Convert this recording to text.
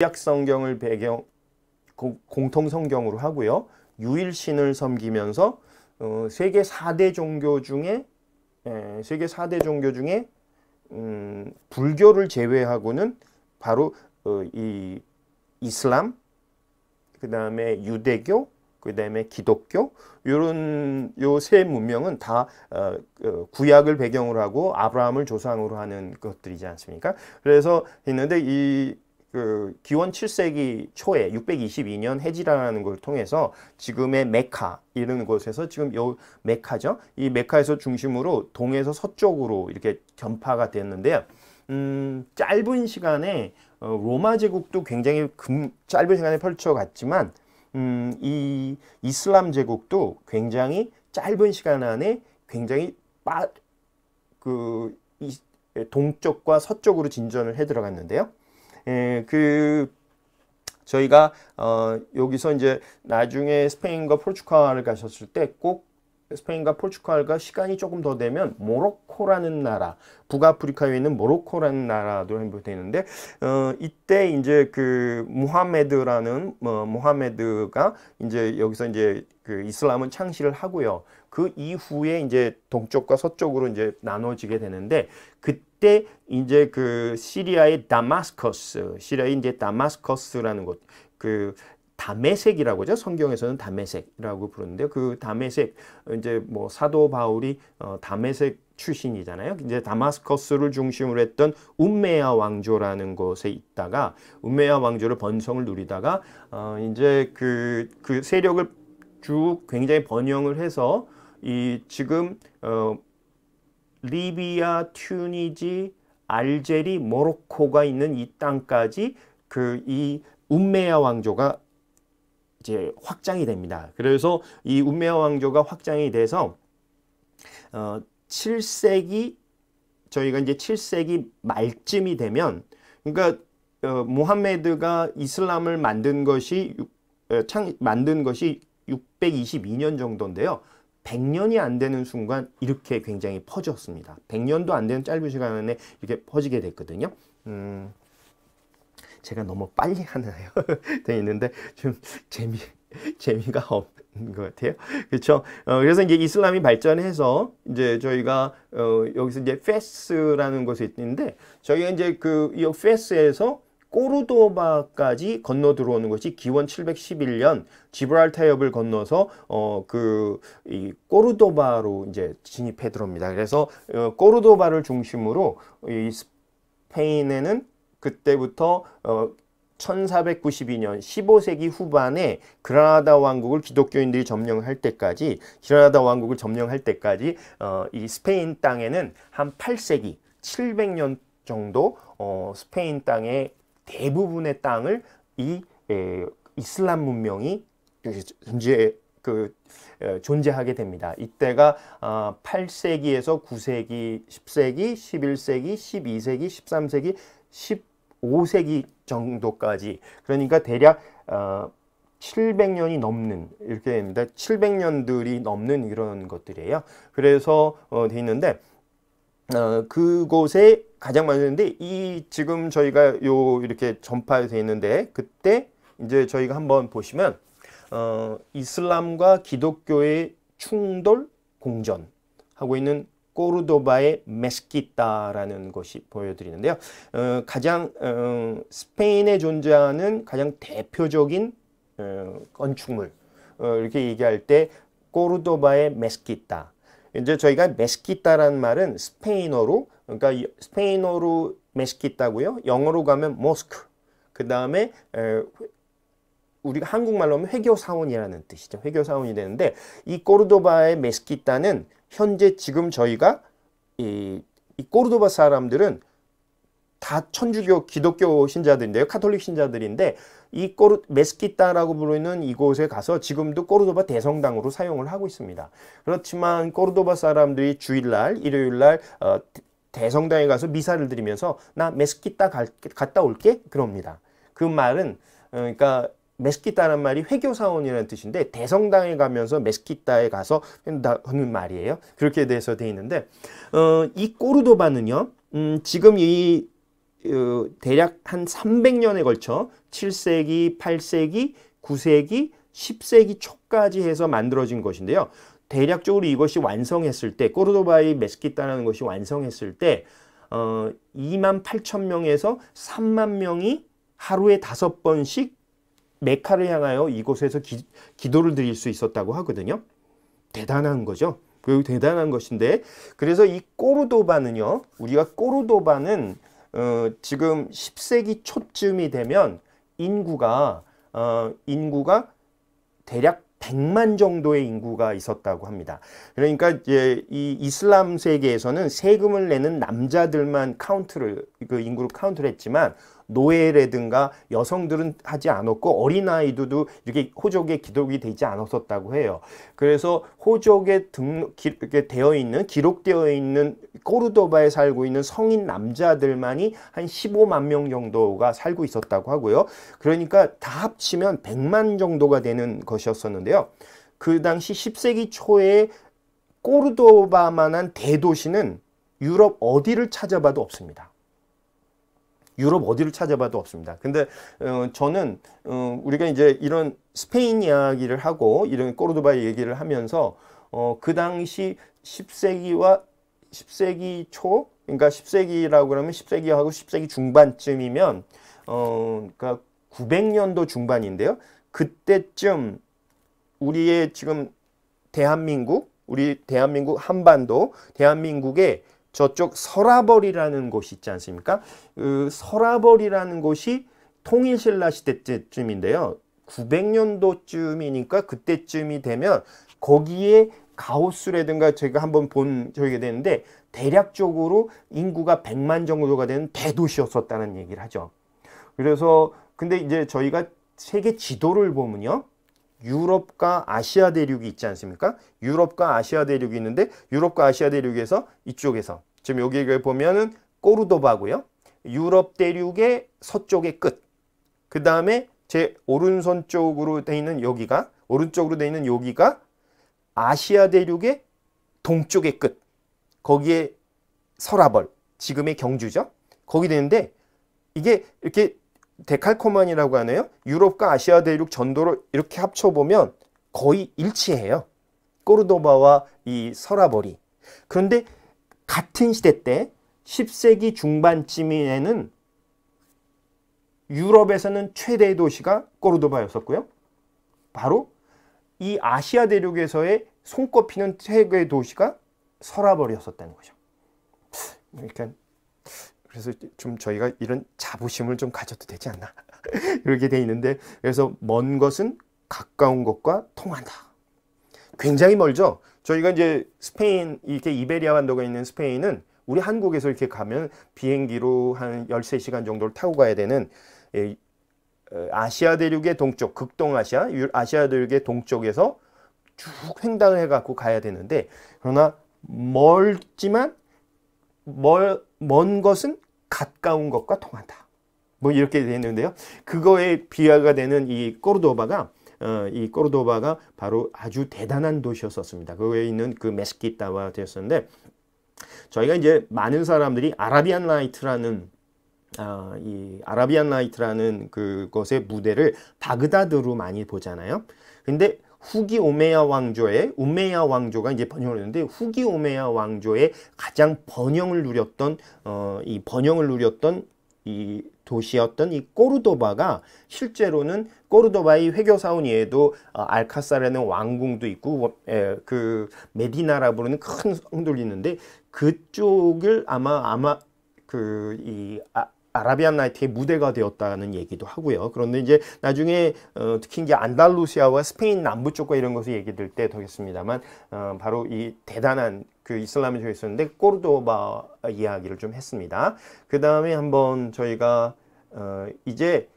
구약 성경을 배경 공통 성경으로 하고요. 유일신을 섬기면서 어, 세계 4대 종교 중에 에, 예, 세계 4대 종교 중에 음, 불교를 제외하고는 바로 어, 이 이슬람 그다음에 유대교 그다음에 기독교 요런 요 세 문명은 다 어, 어, 구약을 배경으로 하고 아브라함을 조상으로 하는 것들이지 않습니까? 그래서 있는데 이그 기원 7세기 초에 622년 해지라는 걸 통해서 지금의 메카 이런 곳에서 지금 요 메카죠. 이 메카에서 중심으로 동에서 서쪽으로 이렇게 전파가 됐는데요. 음, 짧은 시간에 어, 로마 제국도 굉장히 금, 짧은 시간에 펼쳐갔지만 음, 이 이슬람 제국도 굉장히 짧은 시간 안에 굉장히 빠, 그, 이, 동쪽과 서쪽으로 진전을 해 들어갔는데요. 예, 그 저희가 어, 여기서 이제 나중에 스페인과 포르투갈을 가셨을 때 꼭 스페인과 포르투갈과 시간이 조금 더 되면 모로코라는 나라, 북아프리카에 있는 모로코라는 나라도 행보되는데 어, 이때 이제 그 무하메드라는 어, 무하메드가 이제 여기서 이제 그 이슬람은 창시를 하고요. 그 이후에 이제 동쪽과 서쪽으로 이제 나눠지게 되는데 그 그때 이제 그 시리아의 다마스커스, 시리아의 이제 다마스커스라는 곳, 그 다메색이라고 하죠. 성경에서는 다메색이라고 부르는데 그 다메색 이제 뭐 사도 바울이 어, 다메색 출신이잖아요. 이제 다마스커스를 중심으로 했던 운메야 왕조라는 곳에 있다가 운메야 왕조를 번성을 누리다가 어, 이제 그그 그 세력을 쭉 굉장히 번영을 해서 이 지금 어 리비아, 튜니지, 알제리, 모로코가 있는 이 땅까지 그이 운메야 왕조가 이제 확장이 됩니다. 그래서 이 운메야 왕조가 확장이 돼서 어 7세기 저희가 이제 7세기 말쯤이 되면 그러니까 어, 모함메드가 이슬람을 만든 것이 어, 창 만든 것이 622년 정도인데요. 100년이 안 되는 순간 이렇게 굉장히 퍼졌습니다. 100년도 안 되는 짧은 시간 안에 이렇게 퍼지게 됐거든요. 음, 제가 너무 빨리 하나요? 돼 있는데 좀 재미 재미가 없는 것 같아요. 그렇죠? 어, 그래서 이제 이슬람이 발전해서 이제 저희가 어, 여기서 이제 페스라는 곳이 있는데 저희가 이제 그이 페스에서 꼬르도바까지 건너 들어오는 것이 기원 711년 지브랄타 협을 건너서 어 그이 꼬르도바로 이제 진입해 들어옵니다. 그래서 어, 꼬르도바를 중심으로 이 스페인에는 그때부터 어 1492년 15세기 후반에 그라나다 왕국을 기독교인들이 점령할 때까지 그라나다 왕국을 점령할 때까지 어, 이 스페인 땅에는 한 8세기 700년 정도 어, 스페인 땅에 대부분의 땅을 이 에, 이슬람 문명이 존재 그 에, 존재하게 됩니다. 이때가 어, 아, 8세기에서 9세기, 10세기, 11세기, 12세기, 13세기, 15세기 정도까지 그러니까 대략 어, 700년이 넘는 이렇게 됩니다. 700년들이 넘는 이런 것들이에요. 그래서 어, 돼 있는데 어, 그곳에 가장 많이 했는데 이 지금 저희가 요 이렇게 전파되어 있는데 그때 이제 저희가 한번 보시면 어, 이슬람과 기독교의 충돌 공전 하고 있는 꼬르도바의 메스키타라는 것이 보여드리는데요. 어, 가장 어, 스페인에 존재하는 가장 대표적인 어, 건축물 어, 이렇게 얘기할 때 꼬르도바의 메스키타 이제 저희가 메스키타라는 말은 스페인어로 그러니까 스페인어로 메스키타고요. 영어로 가면 모스크. 그다음에 에, 우리가 한국말로 하면 회교사원이라는 뜻이죠. 회교사원이 되는데 이 꼬르도바의 메스키타는 현재 지금 저희가 이, 이 꼬르도바 사람들은 다 천주교 기독교 신자들인데요. 카톨릭 신자들인데 이 꼬르 메스키타라고 부르는 이곳에 가서 지금도 꼬르도바 대성당으로 사용을 하고 있습니다. 그렇지만 꼬르도바 사람들이 주일날 일요일날 어, 대성당에 가서 미사를 드리면서 나 메스키타 갈, 갔다 올게 그럽니다. 그 말은 어, 그러니까 메스키타란 말이 회교사원이라는 뜻인데 대성당에 가면서 메스키타에 가서 하는 말이에요. 그렇게 돼서 돼 있는데 어, 이 꼬르도바는요. 음, 지금 이 어, 대략 한 300년에 걸쳐 7세기, 8세기, 9세기, 10세기 초까지 해서 만들어진 것인데요. 대략적으로 이것이 완성했을 때 코르도바의 메스키타라는 것이 완성했을 때 어, 2만 8천 명에서 3만 명이 하루에 다섯 번씩 메카를 향하여 이곳에서 기, 기도를 드릴 수 있었다고 하거든요. 대단한 거죠. 매우 대단한 것인데 그래서 이 꼬르도바는요. 우리가 꼬르도바는 어, 지금 10세기 초쯤이 되면 인구가 어, 인구가 대략 100만 정도의 인구가 있었다고 합니다. 그러니까 이제 이 이슬람 세계에서는 세금을 내는 남자들만 카운트를 그 인구를 카운트를 했지만 노예라든가 여성들은 하지 않았고 어린아이들도 이렇게 호족에 기록이 되지 않았었다고 해요. 그래서 호족에 등록 되어 있는 기록되어 있는 꼬르도바에 살고 있는 성인 남자들만이 한 15만 명 정도가 살고 있었다고 하고요. 그러니까 다 합치면 100만 정도가 되는 것이었었는데요. 그 당시 10세기 초에 꼬르도바만한 대도시는 유럽 어디를 찾아봐도 없습니다. 유럽 어디를 찾아봐도 없습니다. 근데 어, 저는 어, 우리가 이제 이런 스페인 이야기를 하고 이런 꼬르도바 얘기를 하면서 어, 그 당시 10세기와 10세기 초 그러니까 10세기라고 그러면 10세기하고 10세기 중반쯤이면 어 그러니까 900년도 중반인데요. 그때쯤 우리의 지금 대한민국, 우리 대한민국 한반도, 대한민국의 저쪽 서라벌이라는 곳이 있지 않습니까? 그 서라벌이라는 곳이 통일신라 시대 쯤인데요 900년도쯤이니까 그때쯤이 되면 거기에 가오수라든가 저희가 한번 본저희 되는데 대략적으로 인구가 100만 정도가 되는 대도시였었다는 얘기를 하죠. 그래서 근데 이제 저희가 세계 지도를 보면요. 유럽과 아시아 대륙이 있지 않습니까? 유럽과 아시아 대륙이 있는데 유럽과 아시아 대륙에서 이쪽에서 지금 여기 보면은 꼬르도바고요. 유럽 대륙의 서쪽의 끝. 그 다음에 제 오른손 쪽으로 돼 있는 여기가 오른쪽으로 돼 있는 여기가 아시아 대륙의 동쪽의 끝. 거기에 서라벌 지금의 경주죠. 거기 되는데 이게 이렇게 데칼코만이라고 하네요. 유럽과 아시아 대륙 전도를 이렇게 합쳐보면 거의 일치해요. 꼬르도바와 이 서라버리. 그런데 같은 시대 때 10세기 중반쯤에는 유럽에서는 최대의 도시가 꼬르도바였었고요. 바로 이 아시아 대륙에서의 손꼽히는 최고의 도시가 서라버리였었다는 거죠. 그러니까 그래서 좀 저희가 이런 자부심을 좀 가져도 되지 않나 이렇게 돼 있는데 그래서 먼 것은 가까운 것과 통한다. 굉장히 멀죠. 저희가 이제 스페인 이렇게 이베리아 반도가 있는 스페인은 우리 한국에서 이렇게 가면 비행기로 한 13시간 정도를 타고 가야 되는 예, 어, 아시아 대륙의 동쪽, 극동아시아, 아시아 대륙의 동쪽에서 쭉 횡단을 해갖고 가야 되는데 그러나 멀지만 멀, 먼 것은 가까운 것과 통한다. 뭐 이렇게 되는데요. 그거에 비하가 되는 이 꼬르도바가 어, 이 꼬르도바가 바로 아주 대단한 도시였었습니다. 그거에 있는 그 메스키타와 되었었는데 저희가 이제 많은 사람들이 아라비안 라이트라는 아, 이 아라비안 라이트라는 그것의 무대를 바그다드로 많이 보잖아요. 근데 후기 오메야 왕조의 우메야 왕조가 이제 번영을 했는데 후기 오메야 왕조의 가장 번영을 누렸던 어, 이 번영을 누렸던 이 도시였던 이 꼬르도바가 실제로는 꼬르도바의 회교 사원이에도 어, 알카사라는 왕궁도 있고 예, 그 메디나라 부르는 큰 성도 있는데 그쪽을 아마 아마 그 이 아, 아라비안 나이트의 무대가 되었다는 얘기도 하고요. 그런데 이제 나중에 어, 특히 이제 안달루시아와 스페인 남부 쪽과 이런 것을 얘기될 때 되겠습니다만 어, 바로 이 대단한 그 이슬람이 되어 있었는데 꼬르도바 이야기를 좀 했습니다. 그 다음에 한번 저희가 어, 이제